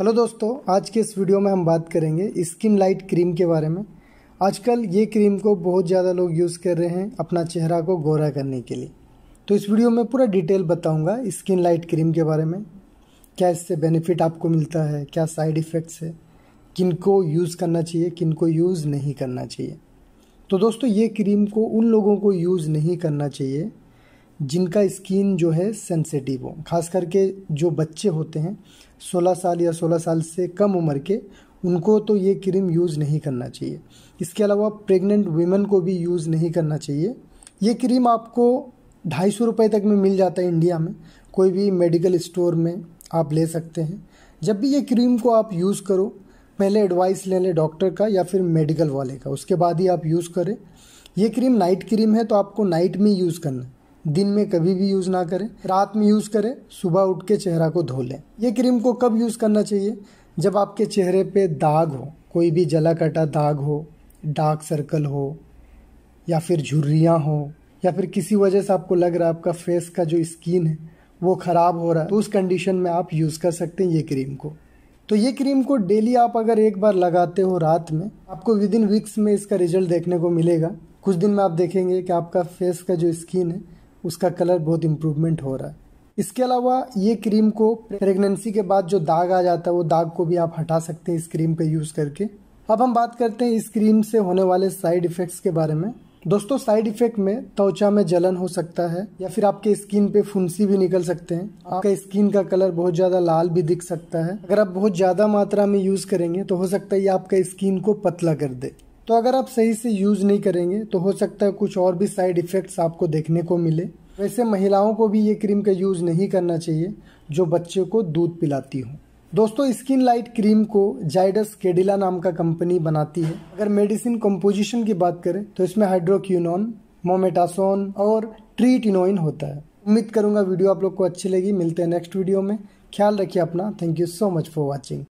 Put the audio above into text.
hello दोस्तों आज के इस वीडियो में हम बात करेंगे स्किन लाइट क्रीम के बारे में आजकल ये क्रीम को बहुत ज़्यादा लोग यूज़ कर रहे हैं अपना चेहरा को गोरा करने के लिए तो इस वीडियो में पूरा डिटेल बताऊंगा स्किन लाइट क्रीम के बारे में क्या इससे बेनिफिट आपको मिलता है क्या साइड इफ़ेक्ट्स है किन को यूज़ करना चाहिए किन को यूज़ नहीं करना चाहिए तो दोस्तों ये क्रीम को उन लोगों को यूज़ नहीं करना चाहिए जिनका स्किन जो है सेंसिटिव हो खास करके जो बच्चे होते हैं 16 साल या 16 साल से कम उम्र के उनको तो ये क्रीम यूज़ नहीं करना चाहिए इसके अलावा प्रेग्नेंट वीमेन को भी यूज़ नहीं करना चाहिए ये क्रीम आपको ढाई सौ रुपये तक में मिल जाता है इंडिया में कोई भी मेडिकल स्टोर में आप ले सकते हैं जब भी ये क्रीम को आप यूज़ करो पहले एडवाइस ले लें डॉक्टर का या फिर मेडिकल वाले का उसके बाद ही आप यूज़ करें ये क्रीम नाइट क्रीम है तो आपको नाइट में यूज़ करना है दिन में कभी भी यूज़ ना करें रात में यूज़ करें सुबह उठ के चेहरा को धो लें ये क्रीम को कब यूज़ करना चाहिए जब आपके चेहरे पे दाग हो कोई भी जला कटा दाग हो डार्क सर्कल हो या फिर झुर्रियाँ हो या फिर किसी वजह से आपको लग रहा है आपका फेस का जो स्किन है वो ख़राब हो रहा है तो उस कंडीशन में आप यूज़ कर सकते हैं ये क्रीम को तो ये क्रीम को डेली आप अगर एक बार लगाते हो रात में आपको विद इन वीक्स में इसका रिजल्ट देखने को मिलेगा कुछ दिन में आप देखेंगे कि आपका फेस का जो स्किन है उसका कलर बहुत इम्प्रूवमेंट हो रहा है इसके अलावा ये क्रीम को प्रेगनेंसी के बाद जो दाग आ जाता है वो दाग को भी आप हटा सकते हैं इस क्रीम का यूज़ करके अब हम बात करते हैं इस क्रीम से होने वाले साइड इफ़ेक्ट्स के बारे में दोस्तों साइड इफेक्ट में त्वचा में जलन हो सकता है या फिर आपके स्किन पे फुंसी भी निकल सकते हैं आपका स्किन का कलर बहुत ज्यादा लाल भी दिख सकता है अगर आप बहुत ज्यादा मात्रा में यूज करेंगे तो हो सकता है ये आपका स्किन को पतला कर दे तो अगर आप सही से यूज नहीं करेंगे तो हो सकता है कुछ और भी साइड इफ़ेक्ट्स आपको देखने को मिले वैसे महिलाओं को भी ये क्रीम का यूज़ नहीं करना चाहिए जो बच्चे को दूध पिलाती हो दोस्तों स्किन लाइट क्रीम को जाइडस केडिला नाम का कंपनी बनाती है अगर मेडिसिन कंपोजिशन की बात करें तो इसमें हाइड्रोक्यूनोन मोमेटासोन और ट्रीटिनोइन होता है उम्मीद करूंगा वीडियो आप लोग को अच्छी लगी मिलते हैं नेक्स्ट वीडियो में ख्याल रखिए अपना thank you so much for watching